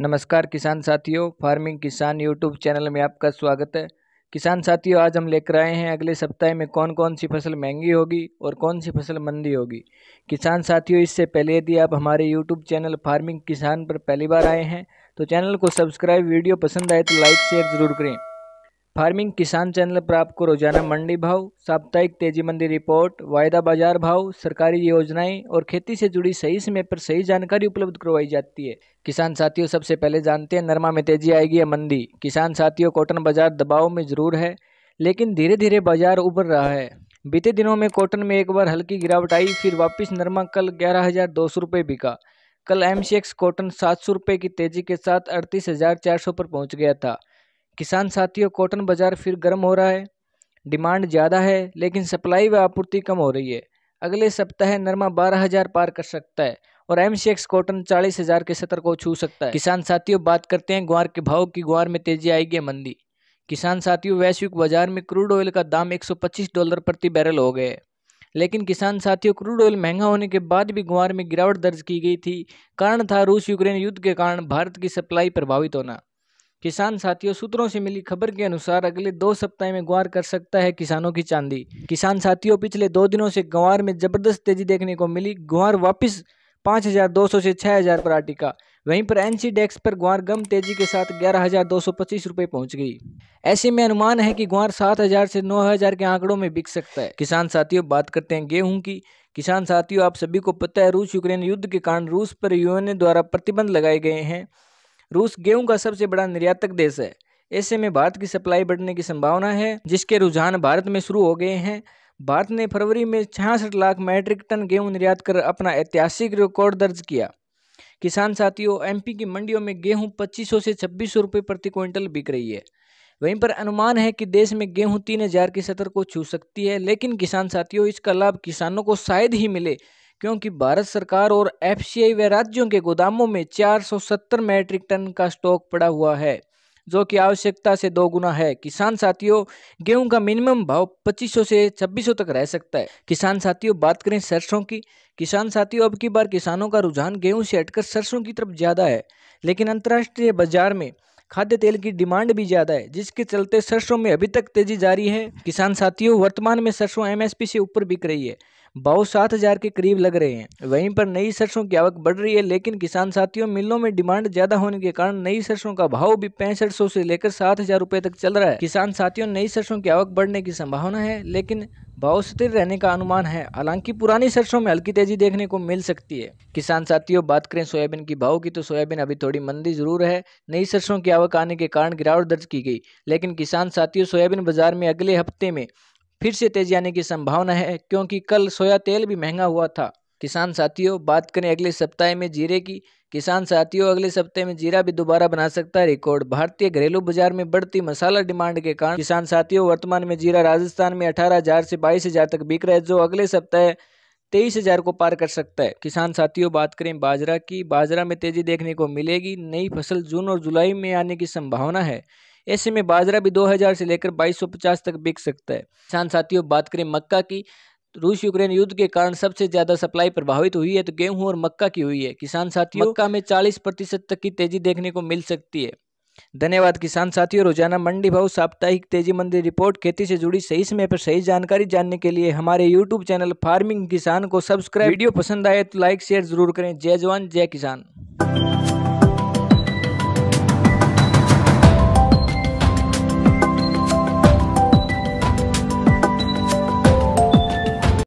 नमस्कार किसान साथियों फार्मिंग किसान यूट्यूब चैनल में आपका स्वागत है किसान साथियों आज हम लेकर आए हैं अगले सप्ताह में कौन कौन सी फसल महंगी होगी और कौन सी फसल मंदी होगी किसान साथियों इससे पहले यदि आप हमारे यूट्यूब चैनल फार्मिंग किसान पर पहली बार आए हैं तो चैनल को सब्सक्राइब वीडियो पसंद आए तो लाइक शेयर ज़रूर करें फार्मिंग किसान चैनल पर आपको रोजाना मंडी भाव साप्ताहिक तेजी मंदी रिपोर्ट वायदा बाजार भाव सरकारी योजनाएं और खेती से जुड़ी सही समय पर सही जानकारी उपलब्ध करवाई जाती है किसान साथियों सबसे पहले जानते हैं नरमा में तेजी आएगी या मंदी किसान साथियों कॉटन बाजार दबाव में जरूर है लेकिन धीरे धीरे बाजार उभर रहा है बीते दिनों में कॉटन में एक बार हल्की गिरावट आई फिर वापिस नरमा कल ग्यारह हज़ार दो सौ रुपये बिका कल एम कॉटन सात सौ रुपये की तेजी के साथ अड़तीस हज़ार चार सौ पर पहुंच गया था किसान साथियों कॉटन बाज़ार फिर गर्म हो रहा है डिमांड ज़्यादा है लेकिन सप्लाई व आपूर्ति कम हो रही है अगले सप्ताह नरमा बारह हज़ार पार कर सकता है और एम सी एक्स कॉटन चालीस हज़ार के सतर को छू सकता है किसान साथियों बात करते हैं ग्वार के भाव की ग्वार में तेजी आएगी है मंदी किसान साथियों वैश्विक बाजार में क्रूड ऑयल का दाम 125 डॉलर प्रति बैरल हो गए लेकिन किसान साथियों क्रूड ऑयल महंगा होने के बाद भी ग्वार में गिरावट दर्ज की गई थी कारण था रूस यूक्रेन युद्ध के कारण भारत की सप्लाई प्रभावित होना किसान साथियों सूत्रों से मिली खबर के अनुसार अगले दो सप्ताह में ग्वार कर सकता है किसानों की चांदी किसान साथियों पिछले दो दिनों से ग्वार में जबरदस्त तेजी देखने को मिली ग्वार वापस 5,200 से 6,000 पर आटिका वहीं पर एनसी डेक्स पर ग्वार गम तेजी के साथ ग्यारह हज़ार दो सौ पच्चीस रुपये पहुँच गई ऐसे में अनुमान है कि ग्वार सात हज़ार से नौ हज़ार के आंकड़ों में बिक सकता है किसान साथियों बात करते हैं गेहूं की किसान साथियों आप सभी को पता है रूस यूक्रेन युद्ध के कारण रूस पर यूएनए द्वारा प्रतिबंध लगाए गए हैं रूस गेहूं का सबसे बड़ा निर्यातक देश है ऐसे में भारत की सप्लाई बढ़ने की संभावना है जिसके रुझान भारत में शुरू हो गए हैं भारत ने फरवरी में छियासठ लाख मैट्रिक टन गेहूं निर्यात कर अपना ऐतिहासिक रिकॉर्ड दर्ज किया किसान साथियों एमपी की मंडियों में गेहूं 2500 से छब्बीस सौ रुपये प्रति क्विंटल बिक रही है वहीं पर अनुमान है कि देश में गेहूं तीन हजार की सतर को छू सकती है लेकिन किसान साथियों इसका लाभ किसानों को शायद ही मिले क्योंकि भारत सरकार और एफ व राज्यों के गोदामों में 470 मैट्रिक टन का स्टॉक पड़ा हुआ है जो कि आवश्यकता से दो गुना है किसान साथियों गेहूं का मिनिमम भाव 2500 से 2600 तक रह सकता है किसान साथियों बात करें सरसों की किसान साथियों अब की बार किसानों का रुझान गेहूं से हटकर सरसों की तरफ ज़्यादा है लेकिन अंतर्राष्ट्रीय बाजार में खाद्य तेल की डिमांड भी ज्यादा है जिसके चलते सरसों में अभी तक तेजी जारी है किसान साथियों वर्तमान में सरसों एमएसपी से ऊपर बिक रही है भाव सात हजार के करीब लग रहे हैं वहीं पर नई सरसों की आवक बढ़ रही है लेकिन किसान साथियों मिलों में डिमांड ज्यादा होने के कारण नई सरसों का भाव भी पैंसठ सौ से लेकर सात हजार रुपए तक चल रहा है किसान साथियों नई सरसों की आवक बढ़ने की संभावना है लेकिन भाव स्थिर रहने का अनुमान है हालांकि पुरानी सरसों में हल्की तेजी देखने को मिल सकती है किसान साथियों बात करें सोयाबीन की भाव की तो सोयाबीन अभी थोड़ी मंदी जरूर है नई सरसों की आवक आने के कारण गिरावट दर्ज की गई लेकिन किसान साथियों सोयाबीन बाजार में अगले हफ्ते में फिर से तेजी आने की संभावना है क्योंकि कल सोया तेल भी महंगा हुआ था किसान साथियों बात करें अगले सप्ताह में जीरे की किसान साथियों अगले सप्ताह में जीरा भी दोबारा बना सकता है रिकॉर्ड भारतीय घरेलू बाजार में बढ़ती मसाला डिमांड के कारण किसान साथियों वर्तमान में जीरा राजस्थान में अठारह हजार से बाईस हजार तक बिक रहा है जो अगले सप्ताह तेईस हजार को पार कर सकता है किसान साथियों बात करें बाजरा की बाजरा में तेजी देखने को मिलेगी नई फसल जून और जुलाई में आने की संभावना है ऐसे में बाजरा भी 2000 से लेकर 2250 तक बिक सकता है किसान साथियों बात करें मक्का की रूस यूक्रेन युद्ध के कारण सबसे ज्यादा सप्लाई प्रभावित हुई है तो गेहूं और मक्का की हुई है किसान साथियों मक्का में 40 प्रतिशत तक की तेजी देखने को मिल सकती है धन्यवाद किसान साथियों रोजाना मंडी भाव साप्ताहिक तेजी मंदी रिपोर्ट खेती से जुड़ी सही समय पर सही जानकारी जानने के लिए हमारे यूट्यूब चैनल फार्मिंग किसान को सब्सक्राइब वीडियो पसंद आए तो लाइक शेयर जरूर करें जय जवान जय किसान